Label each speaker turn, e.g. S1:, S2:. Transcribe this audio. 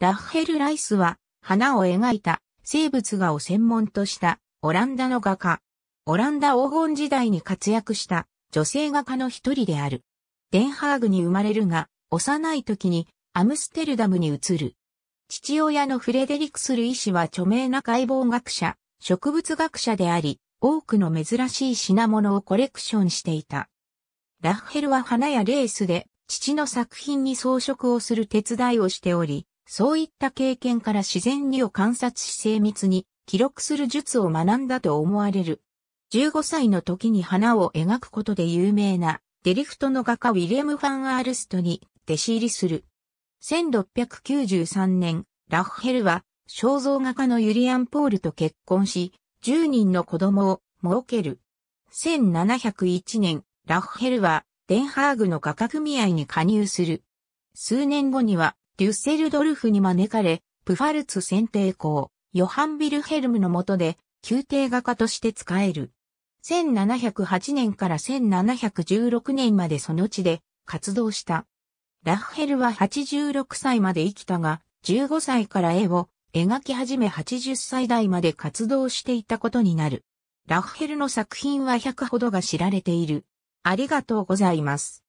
S1: ラッヘ
S2: ル・ライスは、花を描いた生物画を専門としたオランダの画家。オランダ黄金時代に活躍した女性画家の一人である。デンハーグに生まれるが、幼い時にアムステルダムに移る。父親のフレデリクスル医師は著名な解剖学者、植物学者であり、多くの珍しい品物をコレクションしていた。ラッヘルは花やレースで父の作品に装飾をする手伝いをしており、そういった経験から自然にを観察し精密に記録する術を学んだと思われる。15歳の時に花を描くことで有名なデリフトの画家ウィレム・ファン・アールストに弟子入りする。1693年、ラッヘルは肖像画家のユリアン・ポールと結婚し、10人の子供を設ける。1701年、ラッヘルはデンハーグの画家組合に加入する。数年後にはデュッセルドルフに招かれ、プファルツ選定校、ヨハン・ビルヘルムの下で、宮廷画家として使える。1708年から1716年までその地で活動した。ラッヘルは86歳まで生きたが、15歳から絵を描き始め80歳代まで活動していたことになる。ラッヘルの作品は100ほどが知られている。ありがとうございます。